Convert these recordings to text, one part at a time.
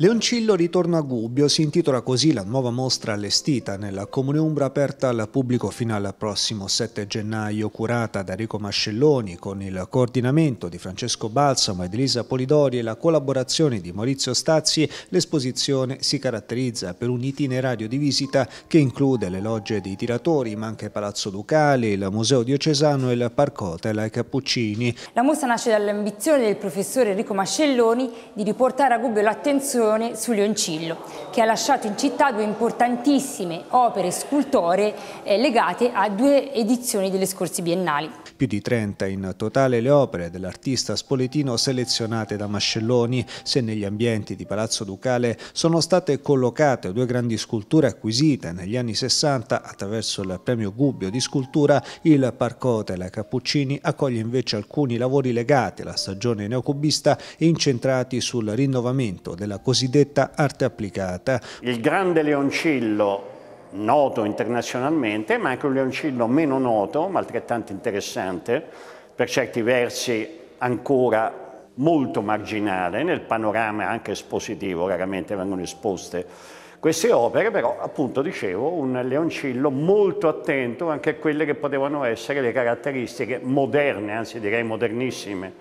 Leoncillo ritorno a Gubbio si intitola così la nuova mostra allestita nella Comune Umbra aperta al pubblico fino al prossimo 7 gennaio, curata da Enrico Mascelloni con il coordinamento di Francesco Balsamo ed Elisa Polidori e la collaborazione di Maurizio Stazzi. L'esposizione si caratterizza per un itinerario di visita che include le logge dei tiratori, ma anche Palazzo Ducale, il Museo Diocesano e il Parco Hotel ai Cappuccini. La mostra nasce dall'ambizione del professore Enrico Mascelloni di riportare a Gubbio l'attenzione esposizione su Leoncillo, che ha lasciato in città due importantissime opere scultoree eh, legate a due edizioni delle scorse biennali. Più di 30 in totale le opere dell'artista spoletino selezionate da Mascelloni, se negli ambienti di Palazzo Ducale sono state collocate due grandi sculture acquisite negli anni 60 attraverso il premio Gubbio di scultura, il Parco la Cappuccini accoglie invece alcuni lavori legati alla stagione neocubista incentrati sul rinnovamento della cosiddetta cosiddetta arte applicata. Il grande Leoncillo noto internazionalmente, ma anche un leoncillo meno noto, ma altrettanto interessante, per certi versi ancora molto marginale nel panorama anche espositivo, raramente vengono esposte queste opere, però appunto dicevo un leoncillo molto attento anche a quelle che potevano essere le caratteristiche moderne, anzi direi modernissime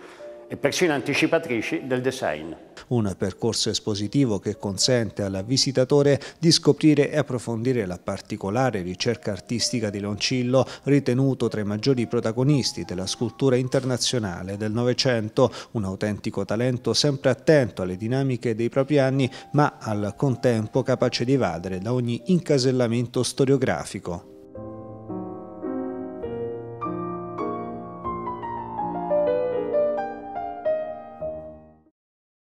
e persino anticipatrici del design un percorso espositivo che consente al visitatore di scoprire e approfondire la particolare ricerca artistica di Loncillo, ritenuto tra i maggiori protagonisti della scultura internazionale del Novecento, un autentico talento sempre attento alle dinamiche dei propri anni, ma al contempo capace di evadere da ogni incasellamento storiografico.